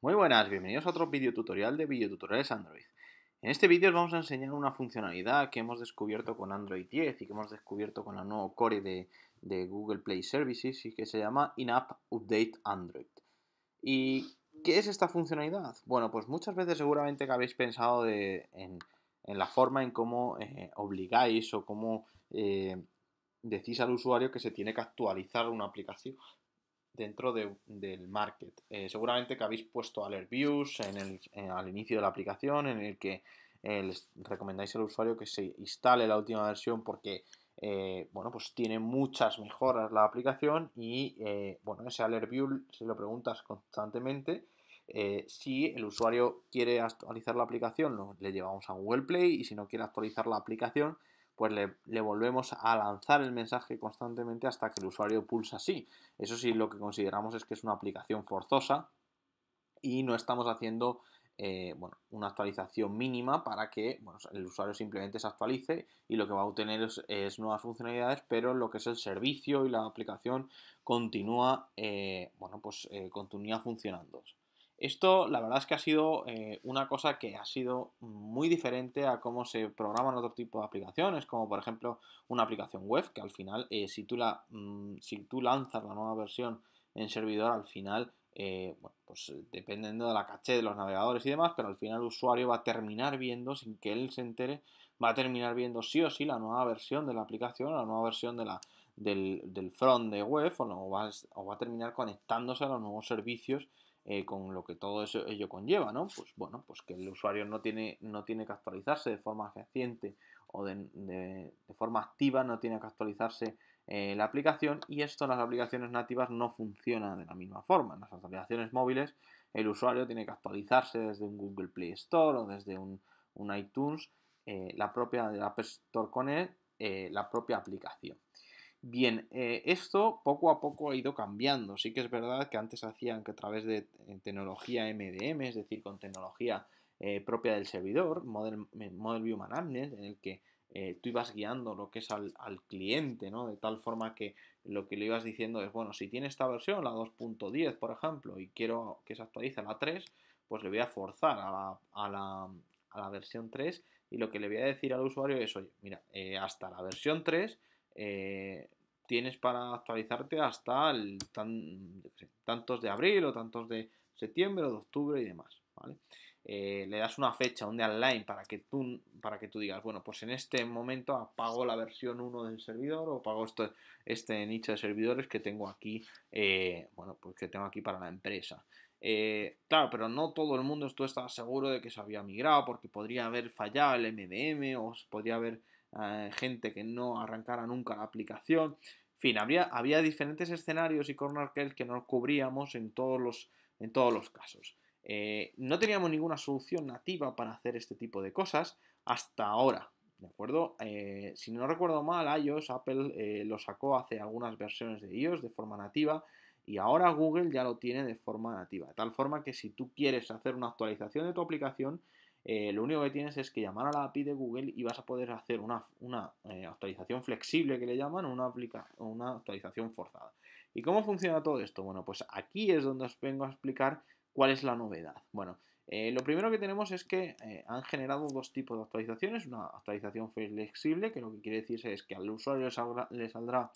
Muy buenas, bienvenidos a otro video tutorial de videotutoriales Android. En este vídeo os vamos a enseñar una funcionalidad que hemos descubierto con Android 10 y que hemos descubierto con la nueva core de, Google Play Services y que se llama In-App Update Android. ¿Y qué es esta funcionalidad? Bueno, pues muchas veces seguramente que habéis pensado en, la forma en cómo eh, obligáis o cómo eh, decís al usuario que se tiene que actualizar una aplicación dentro del market. Eh, seguramente que habéis puesto alert views en eh, al inicio de la aplicación en el que eh, les recomendáis al usuario que se instale la última versión porque bueno, pues tiene muchas mejoras la aplicación y bueno, ese alert view se lo preguntas constantemente. si el usuario quiere actualizar la aplicación, le llevamos a Google Play y si no quiere actualizar la aplicación, pues le, volvemos a lanzar el mensaje constantemente hasta que el usuario pulsa sí. Eso sí, lo que consideramos es que es una aplicación forzosa y no estamos haciendo eh, una actualización mínima para que el usuario simplemente se actualice y lo que va a obtener es, nuevas funcionalidades, pero lo que es el servicio y la aplicación continúa, eh, bueno, pues, eh, continúa funcionando. Esto la verdad es que ha sido eh, una cosa que ha sido muy diferente a cómo se programan otro tipo de aplicaciones, como por ejemplo una aplicación web, que al final eh, si, tú la, mm, si tú lanzas la nueva versión en servidor, al final, eh, pues dependiendo de la caché de los navegadores y demás, pero al final el usuario va a terminar viendo, sin que él se entere, va a terminar viendo sí o sí la nueva versión de la aplicación, la nueva versión de la, del, front de web o, no, va, o va a terminar conectándose a los nuevos servicios eh, con lo que todo ello conlleva, ¿no? Pues bueno, pues que el usuario no tiene, que actualizarse de forma eficiente o de, forma activa, no tiene que actualizarse eh, la aplicación y esto en las aplicaciones nativas no funciona de la misma forma. En las aplicaciones móviles el usuario tiene que actualizarse desde un Google Play Store o desde un, iTunes, eh, la propia de App Store con él, la propia aplicación. Bien, eh, esto poco a poco ha ido cambiando. Sí que es verdad que antes hacían que a través de eh, tecnología MDM, es decir, con tecnología eh, propia del servidor, Model, model View Management, en el que tú ibas guiando lo que es al, cliente, ¿no? De tal forma que lo que le ibas diciendo es, bueno, si tiene esta versión, la 2.10, por ejemplo, y quiero que se actualice a la 3, pues le voy a forzar a la, a la versión 3 y lo que le voy a decir al usuario es, oye, mira, hasta la versión 3 eh, tienes para actualizarte hasta tantos de abril o tantos de septiembre o de octubre y demás, eh, le das una fecha, un deadline para que tú para que tú digas, bueno, pues en este momento apago la versión 1 del servidor o apago este nicho de servidores que tengo aquí, eh, bueno, pues que tengo aquí para la empresa. claro, pero no todo el mundo tú estaba seguro de que se había migrado porque podría haber fallado el MDM o podría haber eh, gente que no arrancara nunca la aplicación. En fin, había, diferentes escenarios y corner que no cubríamos en todos los, en todos los casos. Eh, no teníamos ninguna solución nativa para hacer este tipo de cosas hasta ahora. ¿De acuerdo? Eh, si no recuerdo mal, iOS, Apple lo sacó hace algunas versiones de iOS de forma nativa y ahora Google ya lo tiene de forma nativa. De tal forma que si tú quieres hacer una actualización de tu aplicación, eh, lo único que tienes es que llamar a la API de Google y vas a poder hacer una, una eh, actualización flexible que le llaman una, una actualización forzada. ¿Y cómo funciona todo esto? Bueno, pues aquí es donde os vengo a explicar cuál es la novedad. Bueno, eh, lo primero que tenemos es que han generado dos tipos de actualizaciones. Una actualización flexible, que lo que quiere decir es que al usuario le, saldrá,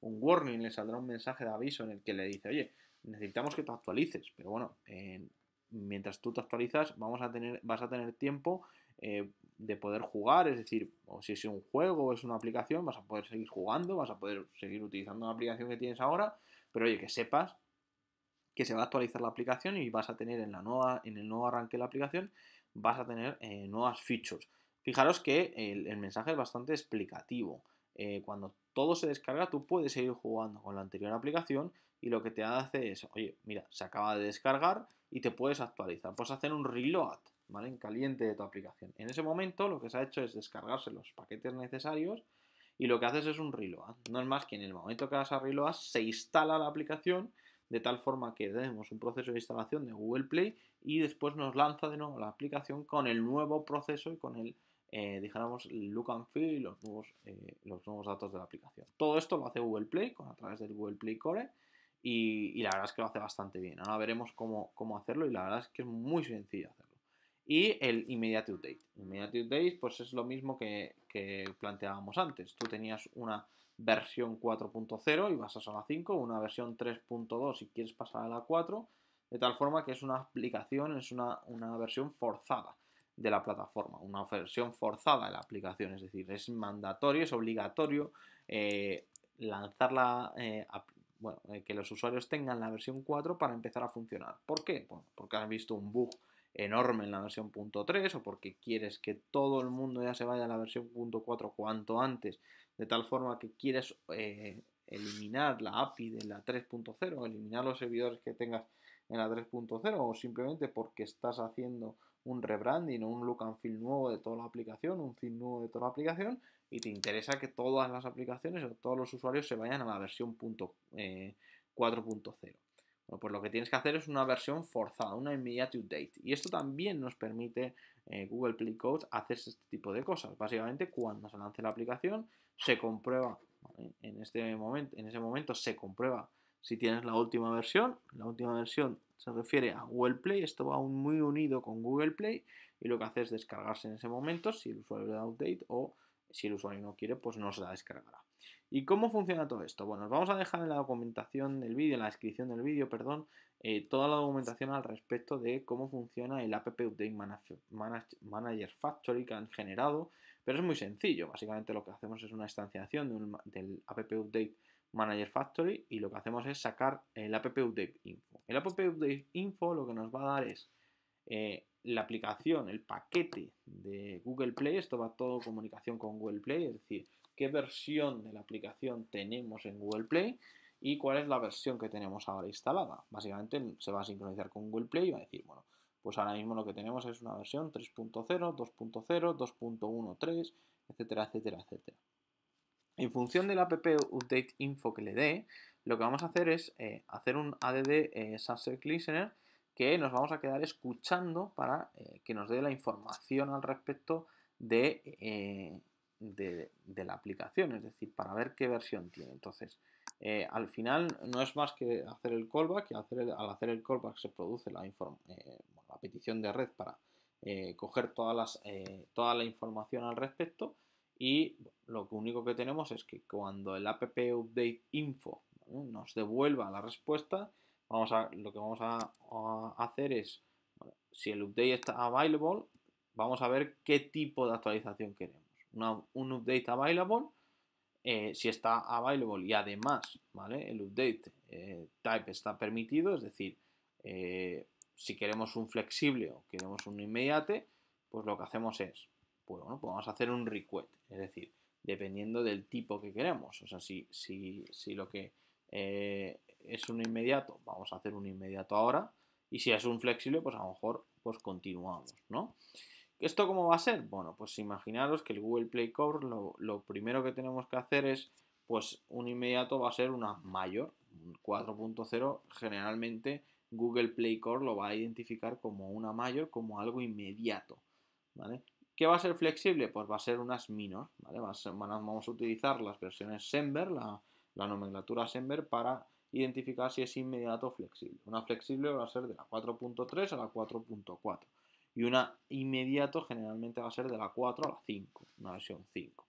un warning, le saldrá un mensaje de aviso en el que le dice, oye, necesitamos que te actualices. Pero bueno, en mientras tú te actualizas, a vas a tener tiempo eh, de poder jugar, es decir, o si es un juego o es una aplicación, vas a poder seguir jugando, vas a poder seguir utilizando la aplicación que tienes ahora, pero oye, que sepas que se va a actualizar la aplicación y vas a tener en, la en el nuevo arranque de la aplicación, vas a tener eh, nuevas features. Fijaros que el, mensaje es bastante explicativo. Eh, cuando todo se descarga, tú puedes seguir jugando con la anterior aplicación y lo que te hace es, oye, mira, se acaba de descargar y te puedes actualizar. Puedes hacer un reload, ¿vale? En caliente de tu aplicación. En ese momento lo que se ha hecho es descargarse los paquetes necesarios y lo que haces es un reload. No es más que en el momento que hagas a reload se instala la aplicación de tal forma que tenemos un proceso de instalación de Google Play y después nos lanza de nuevo la aplicación con el nuevo proceso y con el, eh, el look and feel y los nuevos, eh, los nuevos datos de la aplicación. Todo esto lo hace Google Play con, a través del Google Play Core y, la verdad es que lo hace bastante bien. Ahora veremos cómo, hacerlo y la verdad es que es muy sencillo hacerlo. Y el Immediate Update. Immediate Update pues es lo mismo que, planteábamos antes. Tú tenías una versión 4.0 y vas a la 5, una versión 3.2 y quieres pasar a la 4, de tal forma que es una aplicación, es una, versión forzada de la plataforma, una versión forzada de la aplicación, es decir, es mandatorio, es obligatorio lanzarla eh, lanzar la, eh, bueno, eh, que los usuarios tengan la versión 4 para empezar a funcionar. ¿Por qué? porque has visto un bug enorme en la versión .3 o porque quieres que todo el mundo ya se vaya a la versión .4 cuanto antes, de tal forma que quieres eh, eliminar la API de la 3.0, eliminar los servidores que tengas en la 3.0 o simplemente porque estás haciendo un rebranding o un look and feel nuevo de toda la aplicación, un feel nuevo de toda la aplicación, y te interesa que todas las aplicaciones o todos los usuarios se vayan a la versión 4.0. Eh, bueno, pues lo que tienes que hacer es una versión forzada, una immediate update. Y esto también nos permite eh, Google Play Code hacer este tipo de cosas. Básicamente, cuando se lance la aplicación, se comprueba, en, este momento, en ese momento se comprueba si tienes la última versión. La última versión se refiere a Google Play, esto va muy unido con Google Play y lo que hace es descargarse en ese momento si el usuario le da update o si el usuario no quiere, pues no se la descargará. ¿Y cómo funciona todo esto? Bueno, os vamos a dejar en la documentación del vídeo, en la descripción del vídeo, perdón, eh, toda la documentación al respecto de cómo funciona el App Update Manager Factory que han generado, pero es muy sencillo. Básicamente lo que hacemos es una instanciación del App Update Manager Factory y lo que hacemos es sacar el App Update Info. El App Update Info lo que nos va a dar es eh, la aplicación, el paquete de Google Play, esto va todo comunicación con Google Play, es decir, qué versión de la aplicación tenemos en Google Play y cuál es la versión que tenemos ahora instalada. Básicamente se va a sincronizar con Google Play y va a decir, bueno, pues ahora mismo lo que tenemos es una versión 3.0, 2.0, 2.13, etcétera, etcétera, etcétera. En función del app update info que le dé, lo que vamos a hacer es eh, hacer un add eh, Listener que nos vamos a quedar escuchando para eh, que nos dé la información al respecto eh, de, de, la aplicación, es decir, para ver qué versión tiene. Entonces, eh, al final no es más que hacer el callback y al hacer el callback se produce la, la petición de red para coger todas toda la información al respecto y lo único que tenemos es que cuando el app update info nos devuelva la respuesta, vamos a, lo que vamos a, hacer es, si el update está available, vamos a ver qué tipo de actualización queremos. un update available, eh, si está available y además ¿vale? el update eh, type está permitido, es decir, eh, si queremos un flexible o queremos un inmediate, pues lo que hacemos es, pues bueno, podemos pues hacer un request, es decir, dependiendo del tipo que queremos. O sea, si, si, si lo que es un inmediato, vamos a hacer un inmediato ahora. Y si es un flexible, pues a lo mejor pues continuamos, ¿no? ¿Esto cómo va a ser? Bueno, pues imaginaros que el Google Play Core lo, primero que tenemos que hacer es, pues un inmediato va a ser una mayor, 4.0 generalmente Google Play Core lo va a identificar como una mayor, como algo inmediato, ¿vale? ¿Qué va a ser flexible? Pues va a ser unas minor, ¿vale? vamos a utilizar las versiones Semver, la, la nomenclatura Semver para identificar si es inmediato o flexible. Una flexible va a ser de la 4.3 a la 4.4 y una inmediato generalmente va a ser de la 4 a la 5, una versión 5.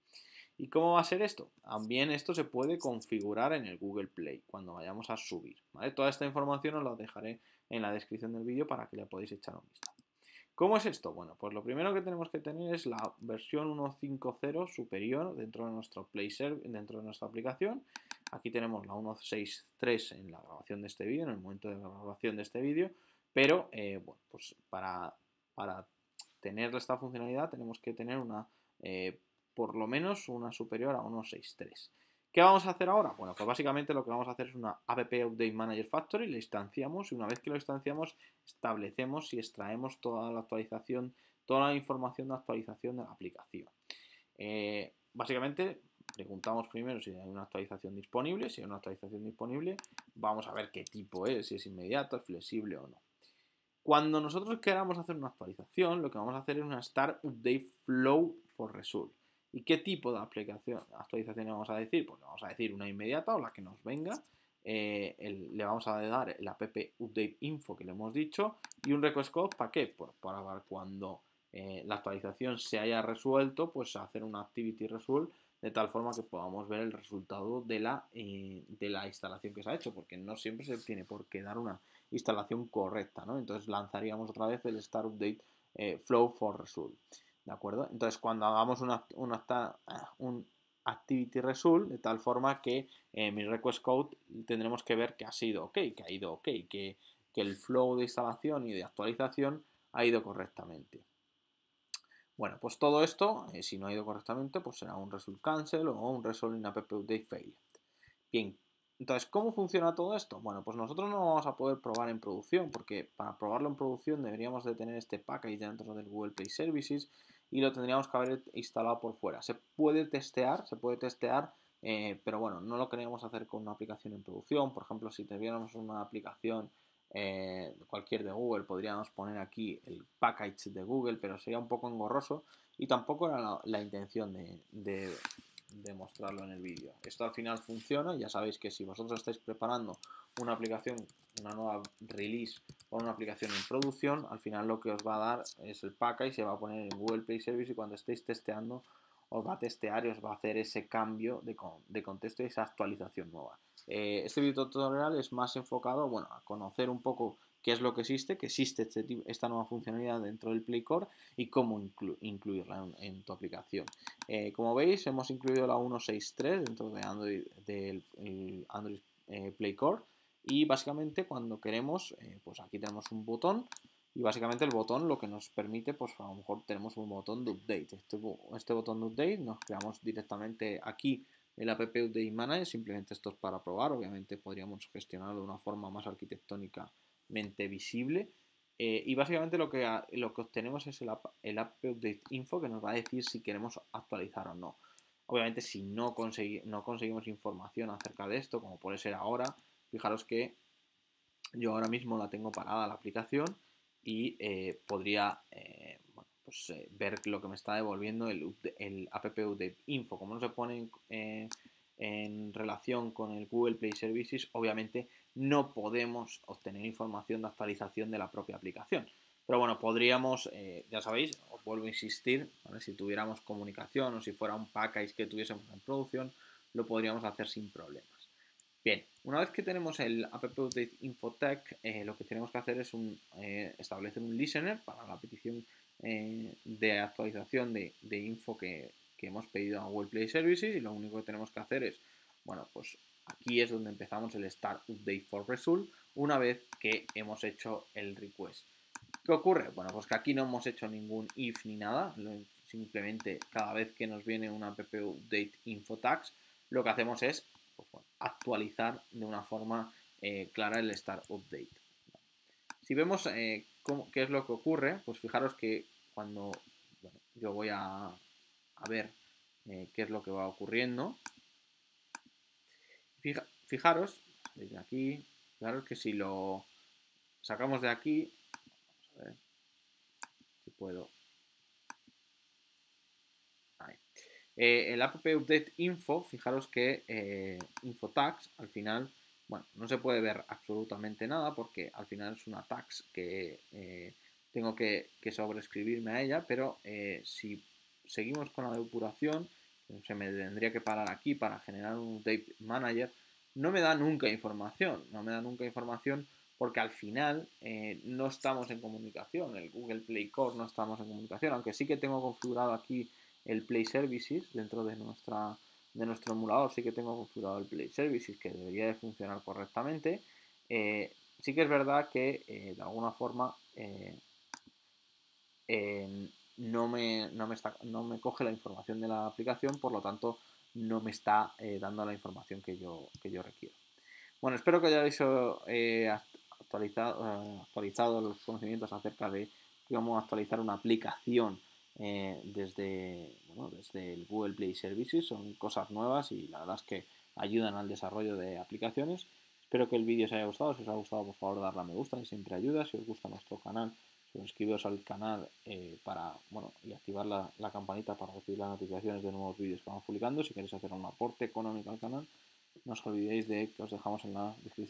¿Y cómo va a ser esto? También esto se puede configurar en el Google Play cuando vayamos a subir. Toda esta información os la dejaré en la descripción del vídeo para que la podáis echar un vistazo. ¿Cómo es esto? Bueno, pues lo primero que tenemos que tener es la versión 1.5.0 superior dentro de, nuestro Play dentro de nuestra aplicación Aquí tenemos la 1.6.3 en la grabación de este vídeo, en el momento de la grabación de este vídeo, pero eh, bueno, pues para, tener esta funcionalidad tenemos que tener una, eh, por lo menos una superior a 1.6.3. ¿Qué vamos a hacer ahora? Bueno, pues básicamente lo que vamos a hacer es una app update manager factory, le instanciamos y una vez que lo instanciamos establecemos y extraemos toda la actualización, toda la información de actualización de la aplicación. Eh, básicamente preguntamos primero si hay una actualización disponible. Si hay una actualización disponible, vamos a ver qué tipo es, si es inmediato, flexible o no. Cuando nosotros queramos hacer una actualización, lo que vamos a hacer es una Start Update Flow for Result. ¿Y qué tipo de aplicación, actualización vamos a decir? Pues vamos a decir una inmediata o la que nos venga. Eh, le vamos a dar el app update info que le hemos dicho y un request code para qué? Para para cuando eh, la actualización se haya resuelto, pues hacer una activity result de tal forma que podamos ver el resultado de la, eh, de la instalación que se ha hecho, porque no siempre se tiene por qué dar una instalación correcta, ¿no? Entonces lanzaríamos otra vez el start update eh, flow for result, ¿de acuerdo? Entonces cuando hagamos una, ah, un activity result, de tal forma que eh, mi request code tendremos que ver que ha sido ok, que ha ido ok, que, que el flow de instalación y de actualización ha ido correctamente. Bueno, pues todo esto, eh, si no ha ido correctamente, pues será un result cancel o un result in app update fail. Bien, entonces, ¿cómo funciona todo esto? Bueno, pues nosotros no vamos a poder probar en producción, porque para probarlo en producción deberíamos de tener este package dentro del Google Play Services y lo tendríamos que haber instalado por fuera. Se puede testear, se puede testear, eh, pero bueno, no lo queríamos hacer con una aplicación en producción. Por ejemplo, si tuviéramos una aplicación eh, cualquier de Google, podríamos poner aquí el package de Google, pero sería un poco engorroso y tampoco era la, intención de, mostrarlo en el vídeo. Esto al final funciona, ya sabéis que si vosotros estáis preparando una aplicación, una nueva release o una aplicación en producción, al final lo que os va a dar es el package, se va a poner en Google Play Service y cuando estéis testeando os va a testear y os va a hacer ese cambio de, de contexto y esa actualización nueva. Eh, este video tutorial es más enfocado bueno, a conocer un poco qué es lo que existe, que existe este esta nueva funcionalidad dentro del Play Core y cómo incluirla en, tu aplicación. Eh, como veis, hemos incluido la 1.6.3 dentro de Android, del Android eh, Play Core y básicamente cuando queremos, pues aquí tenemos un botón y básicamente el botón lo que nos permite, pues a lo mejor tenemos un botón de update. Este, este botón de update nos creamos directamente aquí el app update manager, simplemente esto es para probar, obviamente podríamos gestionarlo de una forma más arquitectónicamente visible. Eh, y básicamente lo que, lo que obtenemos es el app, el update info que nos va a decir si queremos actualizar o no. Obviamente si no, no conseguimos información acerca de esto, como puede ser ahora, fijaros que yo ahora mismo la tengo parada la aplicación y eh, podría eh, pues, eh, ver lo que me está devolviendo el, el app info. Como no se pone eh, en relación con el Google Play Services, obviamente no podemos obtener información de actualización de la propia aplicación. Pero bueno, podríamos, eh, ya sabéis, os vuelvo a insistir, si tuviéramos comunicación o si fuera un package que tuviésemos en producción, lo podríamos hacer sin problemas. Bien, una vez que tenemos el app update infotech, lo que tenemos que hacer es un, establecer un listener para la petición eh, de actualización de, info que, hemos pedido a Google Play Services y lo único que tenemos que hacer es, bueno, pues aquí es donde empezamos el Start Update for Result una vez que hemos hecho el request. ¿Qué ocurre? Bueno, pues que aquí no hemos hecho ningún if ni nada, simplemente cada vez que nos viene una app update info tax lo que hacemos es pues, actualizar de una forma eh, clara el start update. Si vemos eh, ¿qué es lo que ocurre? Pues fijaros que cuando yo voy a, ver eh, qué es lo que va ocurriendo, fijaros, desde aquí, fijaros que si lo sacamos de aquí, si puedo eh, el app update info, fijaros que eh, info tags al final bueno, no se puede ver absolutamente nada porque al final es una tax que eh, tengo que, que, sobreescribirme a ella, pero eh, si seguimos con la depuración, se me tendría que parar aquí para generar un update manager, no me da nunca información, no me da nunca información porque al final eh, no estamos en comunicación, el Google Play Core no estamos en comunicación, aunque sí que tengo configurado aquí el Play Services dentro de nuestra de nuestro emulador sí que tengo configurado el Play Services que debería de funcionar correctamente. Eh, sí que es verdad que eh, de alguna forma eh, no, me, no me, coge la información de la aplicación, por lo tanto no me está dando la información que yo, yo requiero. Bueno, espero que hayáis actualizado, actualizado los conocimientos acerca de cómo actualizar una aplicación eh, desde, bueno, desde el Google Play Services. Son cosas nuevas y la verdad es que ayudan al desarrollo de aplicaciones. Espero que el vídeo os haya gustado. Si os ha gustado, por favor, darle a me gusta, que siempre ayuda. Si os gusta nuestro canal, suscribiros al canal eh, para, bueno, y activar la, la, campanita para recibir las notificaciones de nuevos vídeos que vamos publicando. Si queréis hacer un aporte económico al canal, no os olvidéis de que os dejamos en la descripción.